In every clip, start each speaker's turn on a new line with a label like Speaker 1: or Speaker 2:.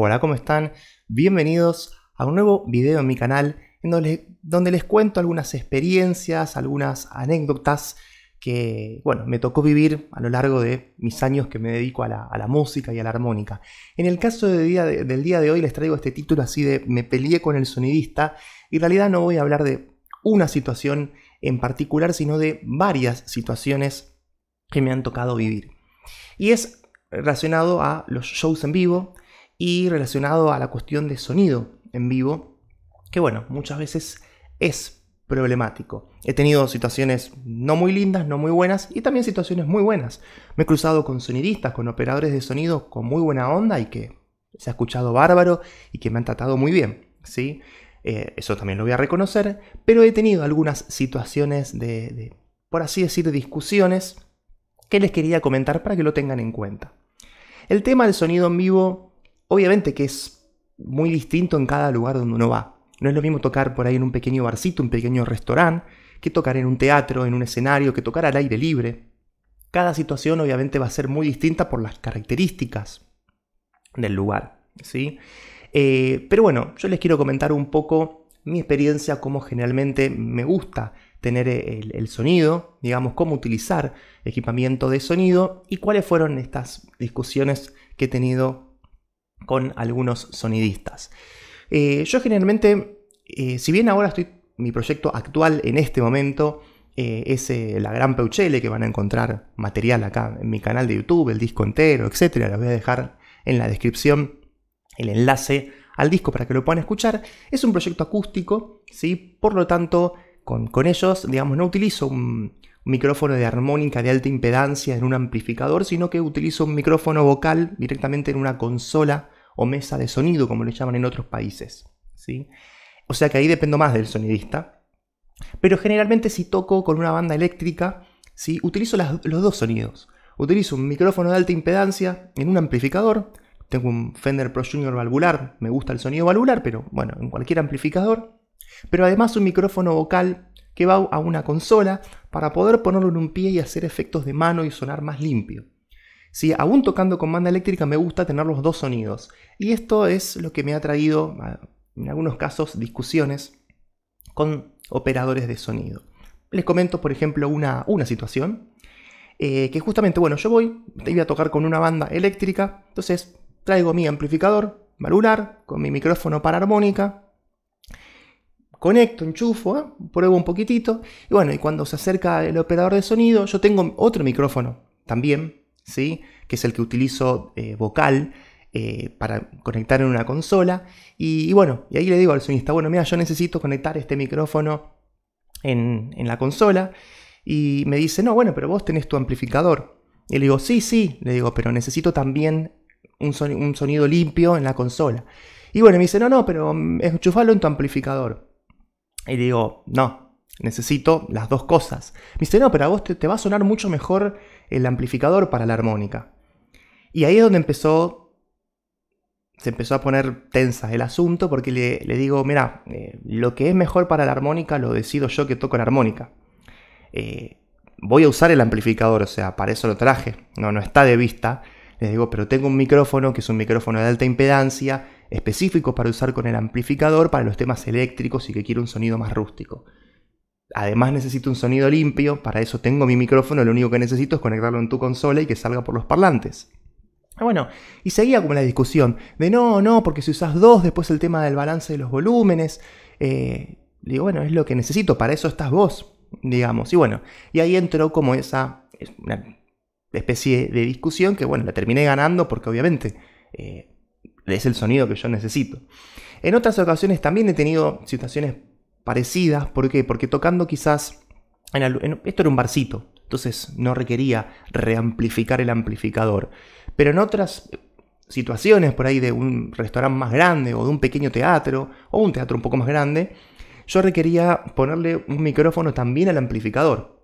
Speaker 1: hola, ¿cómo están? Bienvenidos a un nuevo video en mi canal en donde, les cuento algunas experiencias, algunas anécdotas que, bueno, me tocó vivir a lo largo de mis años que me dedico a la, música y a la armónica. En el caso del día de hoy les traigo este título así de Me peleé con el sonidista y en realidad no voy a hablar de una situación en particular, sino de varias situaciones que me han tocado vivir. Y es relacionado a los shows en vivo, y relacionado a la cuestión de sonido en vivo, que bueno, muchas veces es problemático. He tenido situaciones no muy lindas, no muy buenas y también situaciones muy buenas. Me he cruzado con sonidistas, con operadores de sonido con muy buena onda y que se ha escuchado bárbaro y que me han tratado muy bien, ¿sí? Eh, eso también lo voy a reconocer, pero he tenido algunas situaciones de, de, por así decir, discusiones que les quería comentar para que lo tengan en cuenta. El tema del sonido en vivo Obviamente que es muy distinto en cada lugar donde uno va. No es lo mismo tocar por ahí en un pequeño barcito, un pequeño restaurante, que tocar en un teatro, en un escenario, que tocar al aire libre. Cada situación obviamente va a ser muy distinta por las características del lugar, ¿sí? Eh, pero bueno, yo les quiero comentar un poco mi experiencia, cómo generalmente me gusta tener el, sonido, digamos, cómo utilizar equipamiento de sonido y cuáles fueron estas discusiones que he tenido con algunos sonidistas. Eh, yo generalmente, eh, si bien ahora estoy, mi proyecto actual en este momento eh, es la Gran Peuchele, que van a encontrar material acá en mi canal de YouTube, el disco entero, etc. Les voy a dejar en la descripción el enlace al disco para que lo puedan escuchar. Es un proyecto acústico, ¿sí? por lo tanto, con, con ellos, digamos, no utilizo un, micrófono de armónica de alta impedancia en un amplificador, sino que utilizo un micrófono vocal directamente en una consola o mesa de sonido, como le llaman en otros países. ¿sí? O sea que ahí dependo más del sonidista. Pero generalmente si toco con una banda eléctrica, ¿sí? utilizo los dos sonidos. Utilizo un micrófono de alta impedancia en un amplificador. Tengo un Fender Pro Junior valvular, me gusta el sonido valvular, pero bueno, en cualquier amplificador. Pero además un micrófono vocal que va a una consola para poder ponerlo en un pie y hacer efectos de mano y sonar más limpio. Si aún tocando con banda eléctrica me gusta tener los dos sonidos, y esto es lo que me ha traído, en algunos casos, discusiones con operadores de sonido. Les comento, por ejemplo, una, situación, eh, que justamente, bueno, yo voy, te voy a tocar con una banda eléctrica, entonces traigo mi amplificador, malular, con mi micrófono para armónica, conecto, enchufo, ¿eh? pruebo un poquitito. Y bueno, y cuando se acerca el operador de sonido, yo tengo otro micrófono también, ¿sí? Que es el que utilizo eh, vocal eh, para conectar en una consola. Y, bueno, y ahí le digo al sonista, bueno, mira, yo necesito conectar este micrófono en, la consola. Y me dice, no, bueno, pero vos tenés tu amplificador. Y le digo, sí, sí, le digo, pero necesito también un, sonido, un sonido limpio en la consola. Y bueno, me dice, no, no, pero mm, enchufalo en tu amplificador. Y digo, no, necesito las dos cosas. Me dice, no, pero a vos te, va a sonar mucho mejor el amplificador para la armónica. Y ahí es donde empezó se empezó a poner tensa el asunto porque le, digo, mira, eh, lo que es mejor para la armónica lo decido yo que toco la armónica. Eh, voy a usar el amplificador, o sea, para eso lo traje, no, no está de vista. Les digo, pero tengo un micrófono que es un micrófono de alta impedancia específico para usar con el amplificador para los temas eléctricos y que quiero un sonido más rústico. Además necesito un sonido limpio, para eso tengo mi micrófono, lo único que necesito es conectarlo en tu consola y que salga por los parlantes. Ah, bueno, y seguía como la discusión de no, no, porque si usas dos, después el tema del balance de los volúmenes. Eh, digo, bueno, es lo que necesito, para eso estás vos, digamos. Y bueno, y ahí entró como esa especie de discusión que, bueno, la terminé ganando porque obviamente eh, es el sonido que yo necesito. En otras ocasiones también he tenido situaciones parecidas, ¿por qué? Porque tocando quizás, esto era un barcito, entonces no requería reamplificar el amplificador, pero en otras situaciones por ahí de un restaurante más grande o de un pequeño teatro o un teatro un poco más grande, yo requería ponerle un micrófono también al amplificador.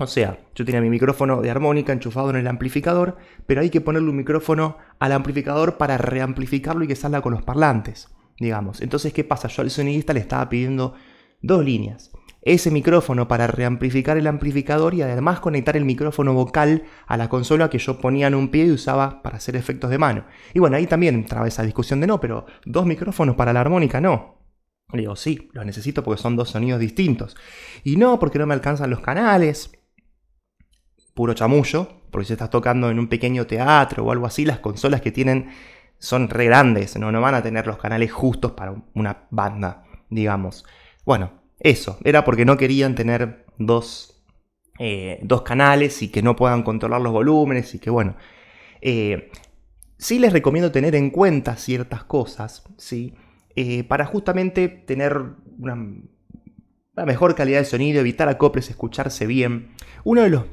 Speaker 1: O sea, yo tenía mi micrófono de armónica enchufado en el amplificador, pero hay que ponerle un micrófono al amplificador para reamplificarlo y que salga con los parlantes, digamos. Entonces, ¿qué pasa? Yo al sonidista le estaba pidiendo dos líneas. Ese micrófono para reamplificar el amplificador y además conectar el micrófono vocal a la consola que yo ponía en un pie y usaba para hacer efectos de mano. Y bueno, ahí también entraba esa discusión de no, pero dos micrófonos para la armónica no. Le digo, sí, los necesito porque son dos sonidos distintos. Y no, porque no me alcanzan los canales puro chamullo, porque si estás tocando en un pequeño teatro o algo así, las consolas que tienen son re grandes, no, no van a tener los canales justos para una banda, digamos. Bueno, eso, era porque no querían tener dos, eh, dos canales y que no puedan controlar los volúmenes y que bueno. Eh, sí les recomiendo tener en cuenta ciertas cosas, ¿sí? Eh, para justamente tener una, mejor calidad de sonido, evitar acoples, escucharse bien. Uno de los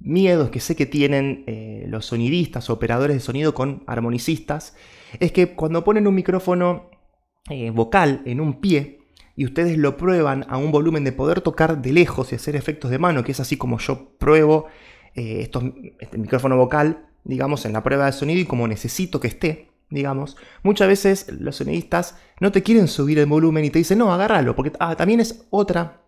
Speaker 1: miedos que sé que tienen eh, los sonidistas, operadores de sonido con armonicistas, es que cuando ponen un micrófono eh, vocal en un pie y ustedes lo prueban a un volumen de poder tocar de lejos y hacer efectos de mano, que es así como yo pruebo eh, este micrófono vocal, digamos, en la prueba de sonido y como necesito que esté, digamos, muchas veces los sonidistas no te quieren subir el volumen y te dicen, no, agárralo, porque ah, también es otra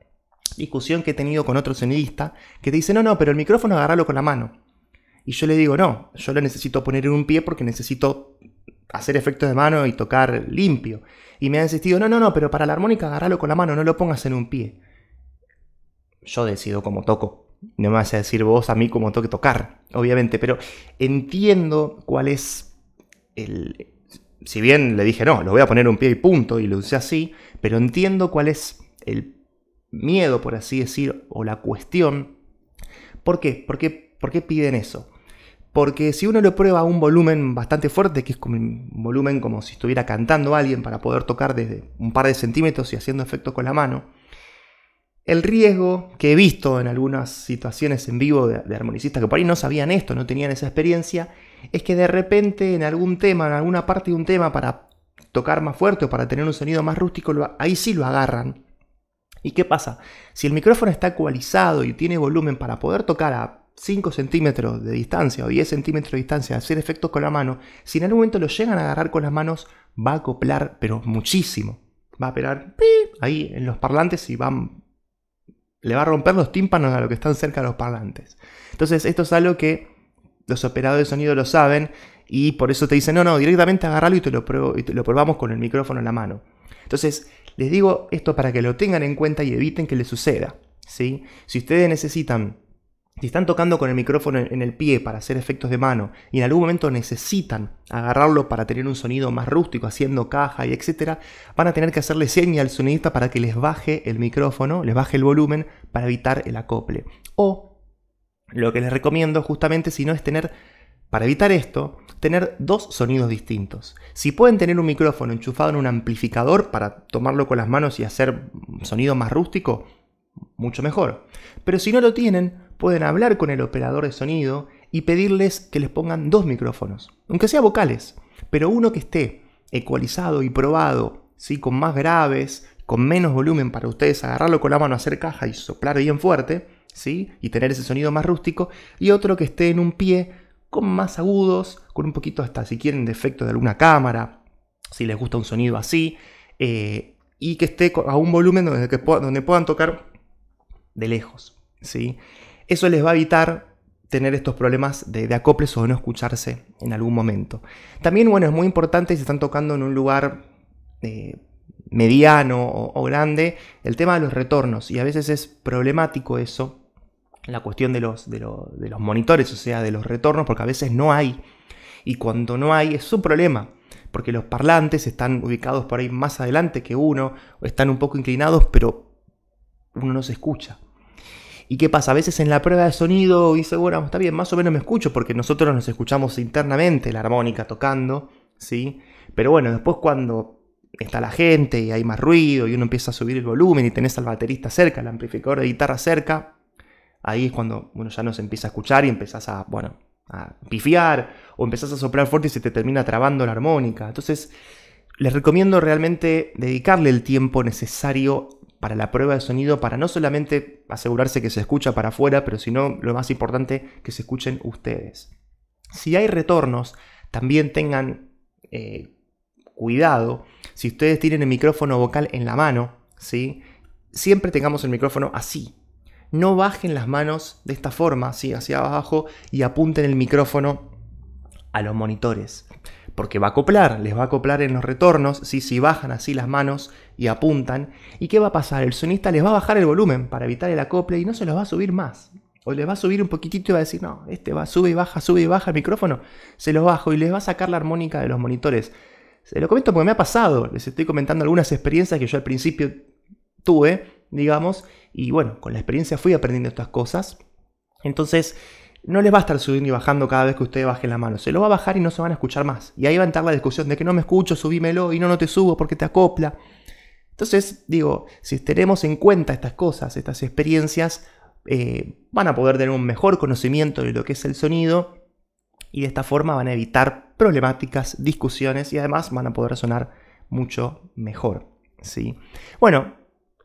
Speaker 1: discusión que he tenido con otro sonidista que te dice, no, no, pero el micrófono agárralo con la mano. Y yo le digo, no, yo lo necesito poner en un pie porque necesito hacer efectos de mano y tocar limpio. Y me ha insistido, no, no, no, pero para la armónica agárralo con la mano, no lo pongas en un pie. Yo decido cómo toco. No me vas a decir vos a mí cómo tengo tocar, obviamente, pero entiendo cuál es el... Si bien le dije, no, lo voy a poner en un pie y punto, y lo usé así, pero entiendo cuál es el miedo, por así decir, o la cuestión. ¿Por qué? ¿Por qué, por qué piden eso? Porque si uno lo prueba a un volumen bastante fuerte, que es como un volumen como si estuviera cantando alguien para poder tocar desde un par de centímetros y haciendo efectos con la mano, el riesgo que he visto en algunas situaciones en vivo de, de, armonicistas que por ahí no sabían esto, no tenían esa experiencia, es que de repente en algún tema, en alguna parte de un tema para tocar más fuerte o para tener un sonido más rústico, ahí sí lo agarran. ¿Y qué pasa? Si el micrófono está ecualizado y tiene volumen para poder tocar a 5 centímetros de distancia o 10 centímetros de distancia, hacer efectos con la mano, si en algún momento lo llegan a agarrar con las manos, va a acoplar, pero muchísimo. Va a pegar ahí en los parlantes y van, le va a romper los tímpanos a lo que están cerca de los parlantes. Entonces, esto es algo que los operadores de sonido lo saben y por eso te dicen, no, no, directamente agarralo y y te lo probamos con el micrófono en la mano. Entonces, les digo esto para que lo tengan en cuenta y eviten que les suceda. ¿sí? Si ustedes necesitan, si están tocando con el micrófono en el pie para hacer efectos de mano y en algún momento necesitan agarrarlo para tener un sonido más rústico, haciendo caja y etcétera, van a tener que hacerle seña al sonidista para que les baje el micrófono, les baje el volumen para evitar el acople. O lo que les recomiendo justamente si no es tener para evitar esto, tener dos sonidos distintos. Si pueden tener un micrófono enchufado en un amplificador para tomarlo con las manos y hacer sonido más rústico, mucho mejor. Pero si no lo tienen, pueden hablar con el operador de sonido y pedirles que les pongan dos micrófonos, aunque sea vocales, pero uno que esté ecualizado y probado, ¿sí? con más graves, con menos volumen para ustedes agarrarlo con la mano, hacer caja y soplar bien fuerte, ¿sí? y tener ese sonido más rústico, y otro que esté en un pie con más agudos, con un poquito hasta si quieren de efecto de alguna cámara, si les gusta un sonido así, eh, y que esté a un volumen donde, puedan tocar de lejos. ¿sí? Eso les va a evitar tener estos problemas de, de, acoples o de no escucharse en algún momento. También, bueno, es muy importante si están tocando en un lugar eh, mediano o grande, el tema de los retornos, y a veces es problemático eso, la cuestión de los, de, los monitores, o sea, de los retornos, porque a veces no hay. Y cuando no hay es un problema, porque los parlantes están ubicados por ahí más adelante que uno, están un poco inclinados, pero uno no se escucha. ¿Y qué pasa? A veces en la prueba de sonido dice, bueno, está bien, más o menos me escucho, porque nosotros nos escuchamos internamente la armónica tocando, ¿sí? Pero bueno, después cuando está la gente y hay más ruido y uno empieza a subir el volumen y tenés al baterista cerca, el amplificador de guitarra cerca, ahí es cuando uno ya no se empieza a escuchar y empezás a, bueno, a pifiar o empezás a soplar fuerte y se te termina trabando la armónica. Entonces, les recomiendo realmente dedicarle el tiempo necesario para la prueba de sonido, para no solamente asegurarse que se escucha para afuera, pero sino lo más importante, que se escuchen ustedes. Si hay retornos, también tengan eh, cuidado. Si ustedes tienen el micrófono vocal en la mano, ¿sí? siempre tengamos el micrófono así, no bajen las manos de esta forma, así hacia abajo, y apunten el micrófono a los monitores. Porque va a acoplar, les va a acoplar en los retornos, si, si bajan así las manos y apuntan. ¿Y qué va a pasar? El sonista les va a bajar el volumen para evitar el acople y no se los va a subir más. O les va a subir un poquitito y va a decir, no, este va, sube y baja, sube y baja el micrófono, se los bajo y les va a sacar la armónica de los monitores. Se lo comento porque me ha pasado, les estoy comentando algunas experiencias que yo al principio tuve digamos, y bueno, con la experiencia fui aprendiendo estas cosas. Entonces, no les va a estar subiendo y bajando cada vez que ustedes bajen la mano. Se lo va a bajar y no se van a escuchar más. Y ahí va a entrar la discusión de que no me escucho, subímelo y no, no te subo porque te acopla. Entonces, digo, si tenemos en cuenta estas cosas, estas experiencias, eh, van a poder tener un mejor conocimiento de lo que es el sonido y de esta forma van a evitar problemáticas, discusiones y además van a poder sonar mucho mejor. ¿sí? Bueno,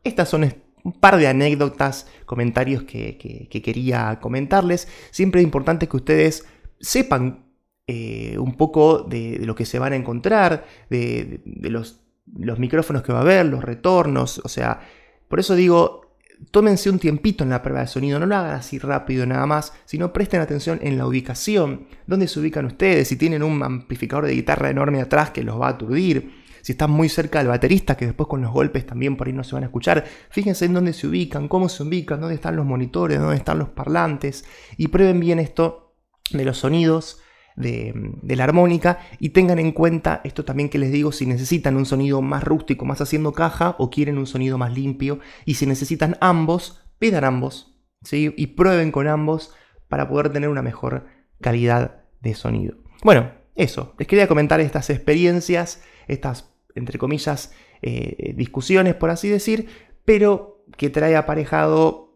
Speaker 1: estas son un par de anécdotas, comentarios que, quería comentarles. Siempre es importante que ustedes sepan eh, un poco de, lo que se van a encontrar, de, los, los, micrófonos que va a haber, los retornos, o sea, por eso digo, tómense un tiempito en la prueba de sonido, no lo hagan así rápido nada más, sino presten atención en la ubicación, dónde se ubican ustedes, si tienen un amplificador de guitarra enorme atrás que los va a aturdir, si están muy cerca del baterista, que después con los golpes también por ahí no se van a escuchar, fíjense en dónde se ubican, cómo se ubican, dónde están los monitores, dónde están los parlantes, y prueben bien esto de los sonidos. De, la armónica y tengan en cuenta esto también que les digo si necesitan un sonido más rústico, más haciendo caja o quieren un sonido más limpio y si necesitan ambos, pidan ambos ¿sí? y prueben con ambos para poder tener una mejor calidad de sonido. Bueno, eso, les quería comentar estas experiencias, estas entre comillas, eh, eh, discusiones, por así decir, pero que trae aparejado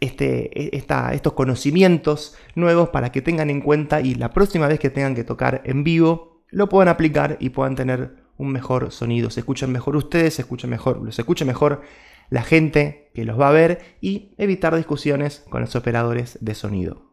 Speaker 1: este, e, estos conocimientos nuevos para que tengan en cuenta y la próxima vez que tengan que tocar en vivo, lo puedan aplicar y puedan tener un mejor sonido. Se escuchan mejor ustedes, se mejor, los escuche mejor la gente que los va a ver y evitar discusiones con los operadores de sonido.